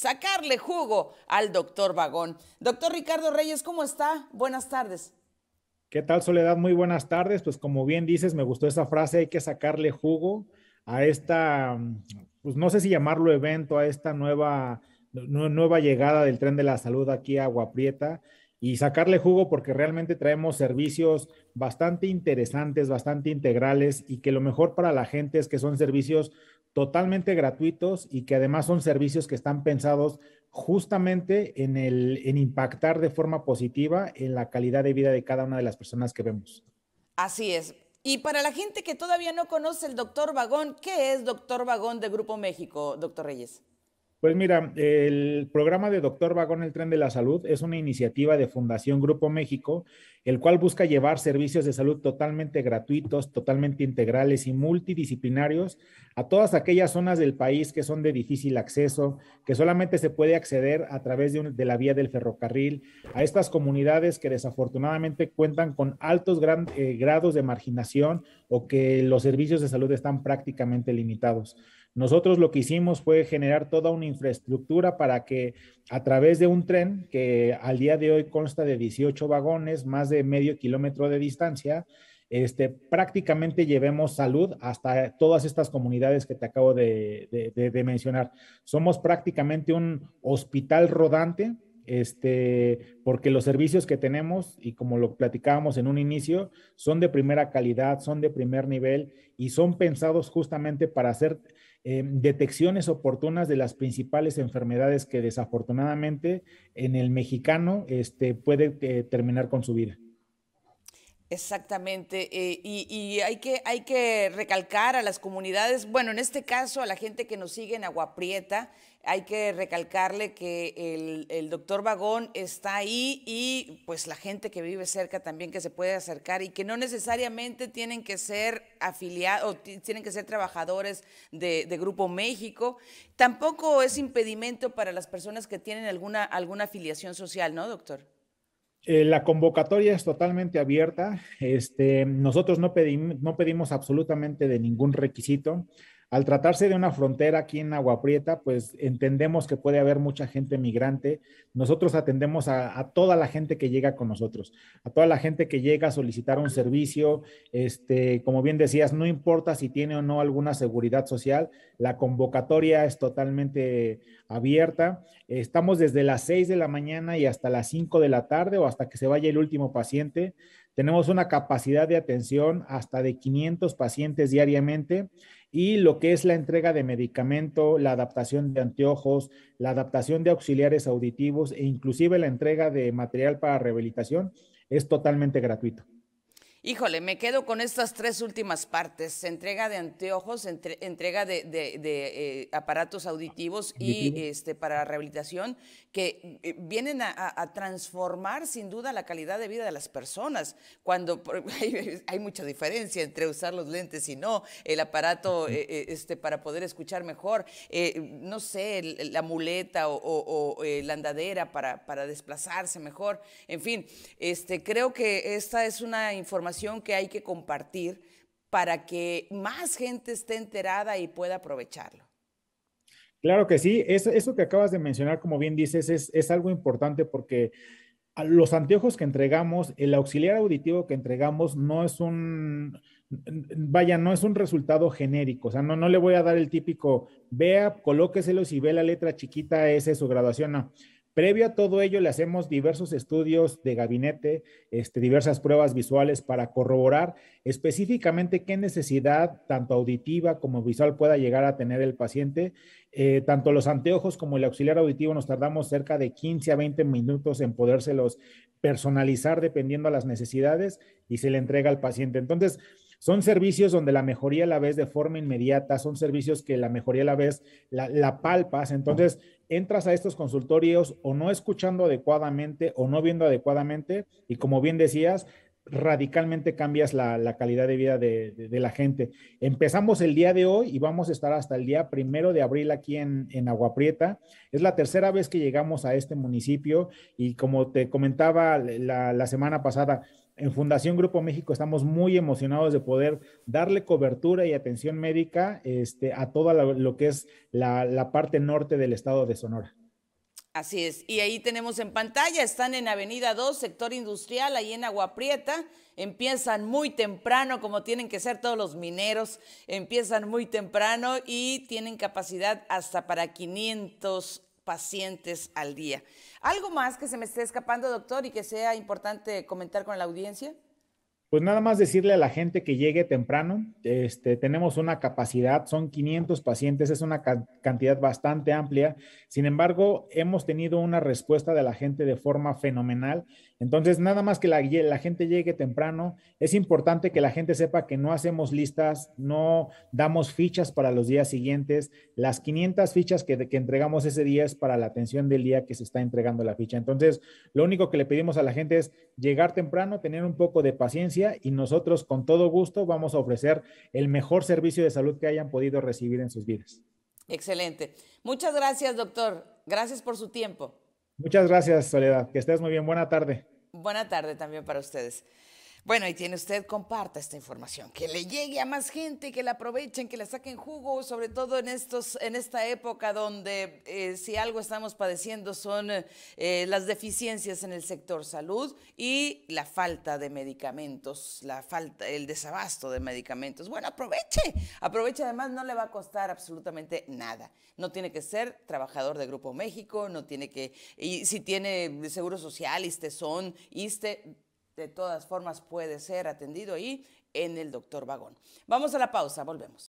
sacarle jugo al doctor Vagón. Doctor Ricardo Reyes, ¿cómo está? Buenas tardes. ¿Qué tal, Soledad? Muy buenas tardes. Pues como bien dices, me gustó esa frase, hay que sacarle jugo a esta, pues no sé si llamarlo evento, a esta nueva, nueva llegada del tren de la salud aquí a Agua y sacarle jugo porque realmente traemos servicios bastante interesantes, bastante integrales y que lo mejor para la gente es que son servicios totalmente gratuitos y que además son servicios que están pensados justamente en, el, impactar de forma positiva en la calidad de vida de cada una de las personas que vemos. Así es. Y para la gente que todavía no conoce el doctor Vagón, ¿qué es doctor Vagón de Grupo México, doctor Reyes? Pues mira, el programa de Doctor Vagón El Tren de la Salud es una iniciativa de Fundación Grupo México, el cual busca llevar servicios de salud totalmente gratuitos, totalmente integrales y multidisciplinarios a todas aquellas zonas del país que son de difícil acceso, que solamente se puede acceder a través de, la vía del ferrocarril, a estas comunidades que desafortunadamente cuentan con altos eh, grados de marginación o que los servicios de salud están prácticamente limitados. Nosotros lo que hicimos fue generar toda una infraestructura para que a través de un tren que al día de hoy consta de 18 vagones, más de medio kilómetro de distancia, este, prácticamente llevemos salud hasta todas estas comunidades que te acabo de, mencionar. Somos prácticamente un hospital rodante este, porque los servicios que tenemos, y como lo platicábamos en un inicio, son de primera calidad, son de primer nivel y son pensados justamente para hacer Em, detecciones oportunas de las principales enfermedades que desafortunadamente en el mexicano este, puede eh, terminar con su vida. Exactamente, eh, y, hay, que, hay que recalcar a las comunidades, bueno, en este caso a la gente que nos sigue en Agua Prieta, hay que recalcarle que el, doctor Vagón está ahí y pues la gente que vive cerca también que se puede acercar y que no necesariamente tienen que ser afiliados, tienen que ser trabajadores de, de, Grupo México, tampoco es impedimento para las personas que tienen alguna, alguna afiliación social, ¿no, doctor? Eh, la convocatoria es totalmente abierta. Este, nosotros no, no pedimos absolutamente de ningún requisito. Al tratarse de una frontera aquí en Agua Prieta, pues entendemos que puede haber mucha gente migrante. Nosotros atendemos a, toda la gente que llega con nosotros, a toda la gente que llega a solicitar un servicio. Este, como bien decías, no importa si tiene o no alguna seguridad social, la convocatoria es totalmente abierta. Estamos desde las 6 de la mañana y hasta las 5 de la tarde o hasta que se vaya el último paciente. Tenemos una capacidad de atención hasta de 500 pacientes diariamente y lo que es la entrega de medicamento, la adaptación de anteojos, la adaptación de auxiliares auditivos e inclusive la entrega de material para rehabilitación es totalmente gratuito. Híjole, me quedo con estas tres últimas partes, entrega de anteojos, entrega de, eh, aparatos auditivos y este, para rehabilitación, que eh, vienen a, transformar sin duda la calidad de vida de las personas, cuando hay, mucha diferencia entre usar los lentes y no, el aparato eh, este, para poder escuchar mejor, no sé, la muleta o, la andadera para, para desplazarse mejor, en fin, este, creo que esta es una información que hay que compartir para que más gente esté enterada y pueda aprovecharlo. Claro que sí, eso, que acabas de mencionar, como bien dices, es, algo importante porque los anteojos que entregamos, el auxiliar auditivo que entregamos no es un, vaya, no es un resultado genérico, o sea, no, no le voy a dar el típico, vea, colóqueselo y ve la letra chiquita, ese es su graduación, no. Previo a todo ello, le hacemos diversos estudios de gabinete, este, diversas pruebas visuales para corroborar específicamente qué necesidad, tanto auditiva como visual, pueda llegar a tener el paciente. Eh, tanto los anteojos como el auxiliar auditivo nos tardamos cerca de 15 a 20 minutos en podérselos personalizar dependiendo a las necesidades y se le entrega al paciente. Entonces, son servicios donde la mejoría la ves de forma inmediata, son servicios que la mejoría la ves, la, palpas, entonces entras a estos consultorios o no escuchando adecuadamente o no viendo adecuadamente y como bien decías, radicalmente cambias la, calidad de vida de, la gente. Empezamos el día de hoy y vamos a estar hasta el día primero de abril aquí en, Aguaprieta. Agua Prieta. Es la tercera vez que llegamos a este municipio y como te comentaba la semana pasada, en Fundación Grupo México estamos muy emocionados de poder darle cobertura y atención médica este, a toda lo que es la, parte norte del estado de Sonora. Así es, y ahí tenemos en pantalla, están en Avenida 2, sector industrial, ahí en Agua Prieta, empiezan muy temprano, como tienen que ser todos los mineros, empiezan muy temprano y tienen capacidad hasta para 500 pacientes al día. ¿Algo más que se me esté escapando, doctor, y que sea importante comentar con la audiencia? Pues nada más decirle a la gente que llegue temprano. Este, tenemos una capacidad, son 500 pacientes, es una cantidad bastante amplia. Sin embargo, hemos tenido una respuesta de la gente de forma fenomenal entonces, nada más que la, gente llegue temprano, es importante que la gente sepa que no hacemos listas, no damos fichas para los días siguientes. Las 500 fichas que, entregamos ese día es para la atención del día que se está entregando la ficha. Entonces, lo único que le pedimos a la gente es llegar temprano, tener un poco de paciencia y nosotros con todo gusto vamos a ofrecer el mejor servicio de salud que hayan podido recibir en sus vidas. Excelente. Muchas gracias, doctor. Gracias por su tiempo. Muchas gracias, Soledad. Que estés muy bien. Buena tarde. Buena tarde también para ustedes. Bueno, ahí tiene usted, comparta esta información, que le llegue a más gente, que la aprovechen, que la saquen jugo, sobre todo en, estos, en esta época donde eh, si algo estamos padeciendo son eh, eh, las deficiencias en el sector salud y la falta de medicamentos, la falta, el desabasto de medicamentos. Bueno, aproveche, aproveche, además no le va a costar absolutamente nada. No tiene que ser trabajador de Grupo México, no tiene que, y si tiene seguro social, ISTE son, ISTE de todas formas puede ser atendido ahí en el doctor Vagón. Vamos a la pausa, volvemos.